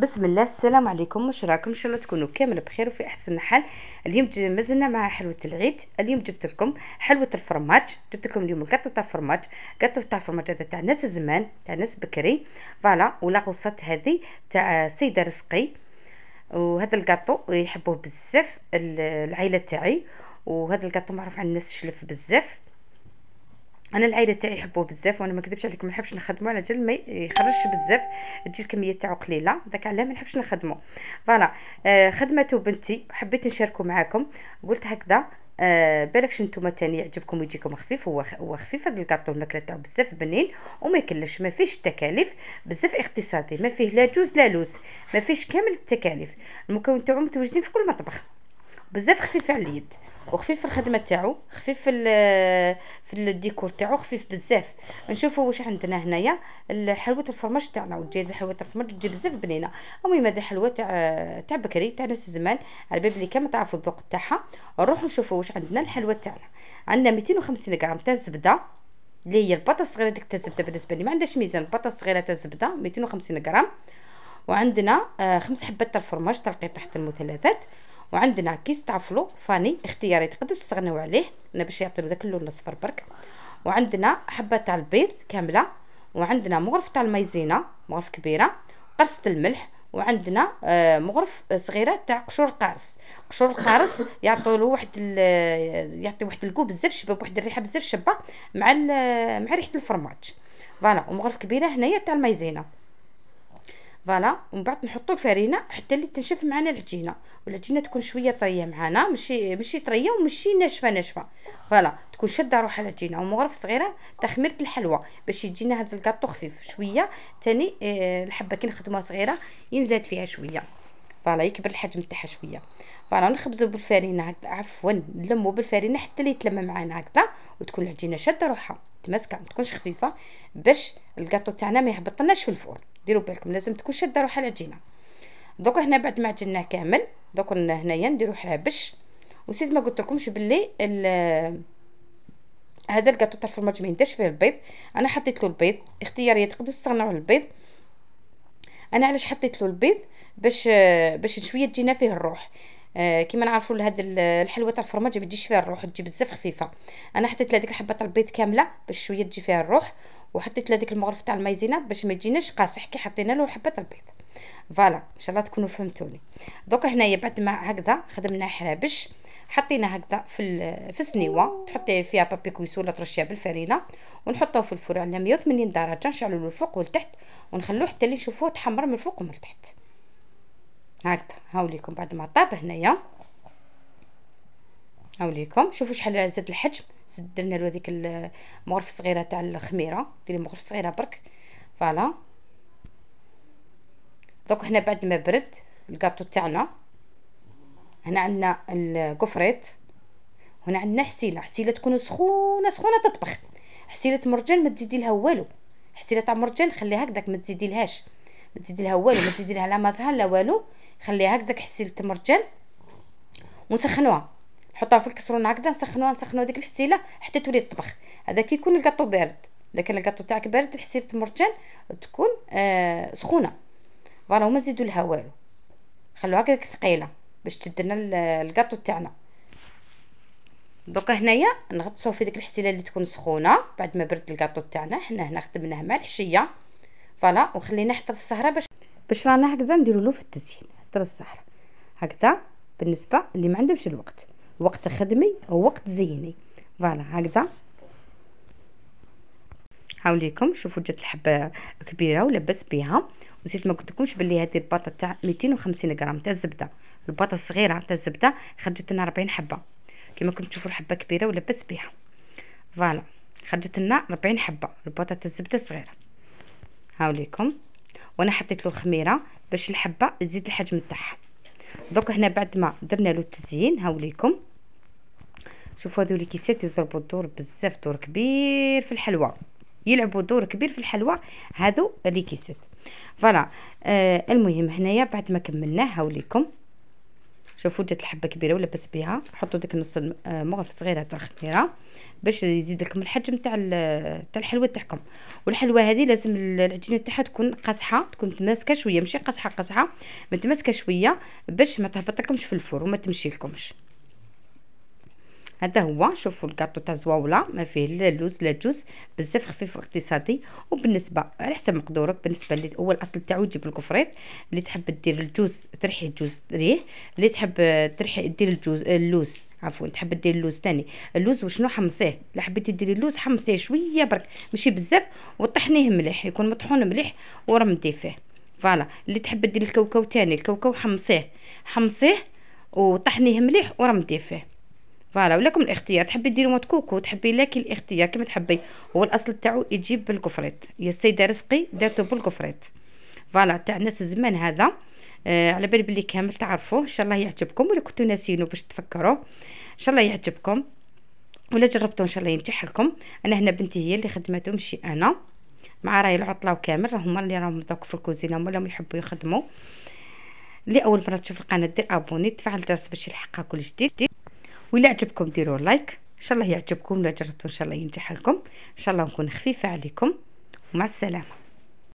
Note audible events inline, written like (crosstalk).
بسم الله السلام عليكم واش راكم ان شاء الله تكونوا كامل بخير وفي احسن حال اليوم مازلنا مع حلوه العيد اليوم جبت لكم حلوه الفرماج جبت لكم اليوم كاطو تاع فرماج كاطو تاع فرماج هذا تاع ناس زمان تاع ناس بكري فوالا ولا غوصات هذه تاع سيده رزقي وهذا الكاطو يحبوه بزاف العائله تاعي وهذا الكاطو معروف عند الناس شلف بزاف انا العائله تاعي يحبوه بزاف وانا ما نكذبش عليك ما نحبش نخدمه على جال ما يخرجش بزاف تجي الكميه تاعو قليله داك علاه ما نحبش نخدمه فوالا آه خدمته بنتي حبيت نشاركه معاكم قلت هكذا آه بالكش نتوما تاني يعجبكم ويجيكم خفيف هو هو خفيف هذا الكارطون الماكله تاعو بزاف بنين وما يكلفش ما فيهش تكاليف بزاف اقتصادي ما فيه لا جوز لا لوز ما فيهش كامل التكاليف المكون تاعو متواجدين في كل مطبخ بزاف خفيف على اليد وخفيف في الخدمه تاعو خفيف في في الديكور تاعو خفيف بزاف نشوفوا واش عندنا هنايا حلوه الفرماج تاعنا وتجي حلوه الفرماج تجي بزاف بنينه المهم هذه حلوه تاع تاع بكري تاع ناس زمان على باب اللي كان تعرفوا الذوق تاعها نروحوا نشوفوا واش عندنا الحلوه تاعنا عندنا 250 غرام تاع الزبده اللي هي البطه الصغيره ديك تاع الزبده بالنسبه لي ما عندهاش ميزان البطه الصغيره تاع الزبده 250 غرام وعندنا آه، خمس حبات تاع الفرماج تاع القطع تاع المثلثات وعندنا كيس تاع فلو فاني اختياري تقدروا تستغناو عليه انا باش يعطيو داك اللون الاصفر برك وعندنا حبه تاع البيض كامله وعندنا مغرف تاع المايزينا مغرف كبيره قرصه الملح وعندنا آه، مغرف صغيره تاع قشور القارص قشور القارص (coughs) يعطوا له واحد يعطي واحد الكو بزاف شباب واحد الريحه بزاف شابه مع مع ريحه الفرماج فوالا ومغرف كبيره هنايا تاع المايزينا فوالا ومن بعد نحطو الفرينه حتى اللي تنشف معنا العجينه والعجينه تكون شويه طريه معنا ماشي ماشي طريه وماشي ناشفه ناشفه فوالا تكون شاده روحها العجينه ومغرف صغيره تاع خميره الحلوى باش يجينا هذا الكاطو خفيف شويه ثاني آه الحبه كي نخدموها صغيره ينزاد فيها شويه فوالا يكبر الحجم تاعها شويه فوالا نخبزو بالفرينه هكذا عفوا نلمو بالفرينه حتى اللي يتلم معانا هكذا وتكون العجينه شاده روحها متماسكه ما تكونش خفيفه باش الكاطو تاعنا ما يهبطناش في الفرن ديروا بالكم لازم تكون شاده روحها العجينه دوك هنا بعد ما عجناه كامل دوك هنايا نديرو حرابش ونسيت ما قلت لكمش باللي هذا الكاطو تاع الفرماج ما ينداش فيه البيض انا حطيت له البيض اختياريه تقدروا تصنعوا البيض انا علاش حطيت له البيض باش باش شويه تجينا فيه الروح آه كما نعرفوا هاد الحلوه تاع الفرماج ما تجيش فيها الروح تجي بزاف خفيفه انا حطيت لها الحبه تاع البيض كامله باش شويه تجي فيها الروح وحطيت له ديك المغرف تاع المايزينا باش ما تجيناش قاصح كي حطينا له حبه البيض فوالا ان شاء الله تكونوا فهمتوني دوك هنايا بعد ما هكذا خدمنا حرابش حطينا هكذا في في السنيوه تحطي فيها بابي كويس ولا ترشيها بالفرينه ونحطوه في الفرن على 180 درجه نشعلو الفوق والتحت ونخلوه حتى اللي نشوفوه تحمر من الفوق ومن التحت هكذا هاوليكم بعد ما طاب هنايا هاوليكم شوفوا شحال زاد الحجم زاد درنا له هذيك المغرف صغيره تاع الخميره ديري مغرف صغيره برك فوالا دوك هنا بعد ما برد الكاطو تاعنا هنا عندنا الكفريت هنا عندنا حسيله حسيله تكون سخونه سخونه تطبخ حسيله مرجان ما تزيدي لها والو حسيله تاع مرجان خليها هكذاك ما تزيدي لهاش ما تزيدي لها والو ما تزيدي لها لا مازال لا والو خليها هكذاك حسيله مرجان ونسخنوها حطها في الكسرونه هكذا نسخنوها نسخنو ديك الحسيله حتى تولي تطبخ هذا كيكون الكاطو بارد الا كان الكاطو تاعك بارد حسيره المرجان تكون آه سخونه فوالا وما نزيدو لها والو خلوها هكاك ثقيله باش تشد لنا الكاطو تاعنا دوكا هنايا نغطسو في ديك الحسيله اللي تكون سخونه بعد ما برد الكاطو تاعنا حنا هنا خدمناه مع الحشيه فوالا وخليناه حتى السهره باش باش رانا هكذا نديرولو له في التزيين حتى السهره هكذا بالنسبه اللي ما عندهمش الوقت وقت خدمي ووقت زيني فوالا هكذا هاوليكم شوفوا جات الحبه كبيره ولبس بها وزيد ما قلت لكمش باللي هذه الباطه تاع 250 غرام تاع الزبده الباطه الصغيره تاع الزبده خرجت لنا 40 حبه كما كنتم تشوفوا الحبه كبيره ولبس بها فوالا خرجت لنا 40 حبه الباطه تاع الزبده الصغيره هاوليكم وانا حطيت له الخميره باش الحبه تزيد الحجم تاعها دوك هنا بعد ما درنا له التزيين هاوليكم شوفوا هذو كيسات يضربوا الدور بزاف دور كبير في الحلوى يلعبوا دور كبير في الحلوى هذو كيسات فوالا آه المهم هنايا بعد ما كملناه هاوليكم شوفوا جات الحبه كبيره ولبس بها حطوا ديك نص آه، مغرف صغيره تاع الخميره باش يزيد لكم الحجم تاع تاع الحلوى تاعكم والحلوى هذه لازم العجينه تاعها تكون قاصحه تكون متماسكه شويه ماشي قاصحه قاصحه متماسكه شويه باش ما تهبط لكمش في الفرن وما تمشي لكمش هذا هو شوفوا الكاطو تاع زواوله ما فيه لا لوز لا جوز بزاف خفيف واقتصادي وبالنسبه على حسب مقدورك بالنسبه اللي هو الاصل تاعو تجيب الكفريط اللي تحب دير الجوز ترحي الجوز ريه اللي تحب ترحي دير الجوز اللوز عفوا تحب دير اللوز ثاني اللوز وشنو حمصيه لا حبيتي ديري اللوز حمصيه شويه برك ماشي بزاف وطحنيه مليح يكون مطحون مليح ورمدي فيه فوالا اللي تحب دير الكاوكاو ثاني الكاوكاو حمصيه حمصيه وطحنيه مليح ورمدي فيه فوالا ولكم الاختيار تحبي ديري موت كوكو تحبي لكن الاختيار كما تحبي هو الاصل تاعو يجيب بالكفريت يا السيده رزقي دارته بالكفريت فوالا تاع ناس الزمان هذا آه على بالي بلي كامل تعرفوه ان شاء الله يعجبكم ولا كنتو ناسينو باش تفكروه ان شاء الله يعجبكم ولا جربتو ان شاء الله ينجح لكم انا هنا بنتي هي اللي خدمتو ماشي انا مع راي العطله وكامل راهم اللي راهم دوك في الكوزينه هما اللي يحبوا يخدموا اللي اول مره تشوف القناه دير ابوني تفعل الجرس باش يلحقها كل جديد وإلا عجبكم ديروا لايك إن شاء الله يعجبكم لا جربتوا إن شاء الله ينجح لكم إن شاء الله نكون خفيفة عليكم ومع السلامة